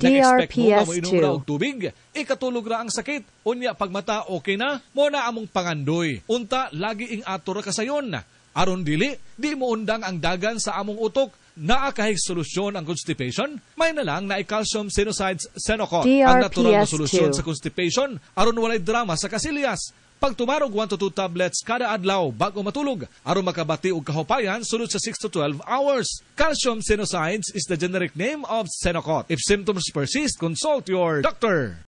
Na-expect mo nga mo inom tubig, ikatulog ra ang sakit, unya pagmata okay na, mo na among pangandoy. Unta, lagi ing ato ka sayon. Aron dili, di mo undang ang dagan sa among utok, naa kahit solusyon ang constipation, may na lang na calcium sinusides senocot ang natural na solusyon sa constipation aron walay drama sa kasilyas. Pagtumarog 1 to 2 tablets kada adlaw bago matulog aron makabati og kahupayan sunod sa 6 to 12 hours. Calcium Sinosides is the generic name of Senocot. If symptoms persist, consult your doctor.